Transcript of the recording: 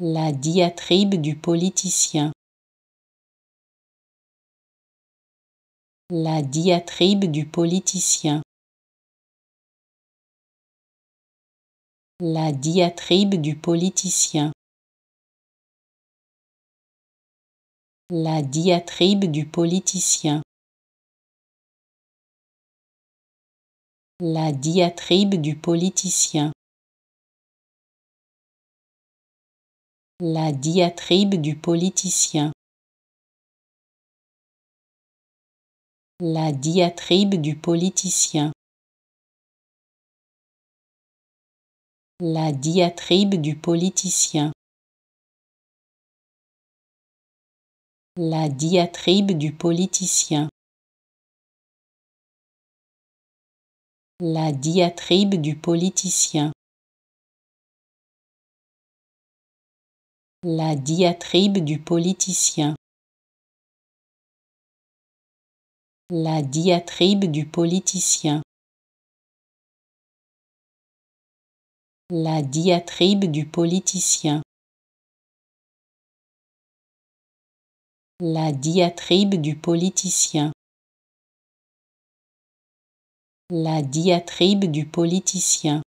La diatribe du politicien. La diatribe du politicien. La diatribe du politicien. La diatribe du politicien. La diatribe du politicien. La diatribe du politicien. La diatribe du politicien. La diatribe du politicien. La diatribe du politicien. La diatribe du politicien. La diatribe du politicien. La diatribe du politicien. La diatribe du politicien. La diatribe du politicien. La diatribe du politicien.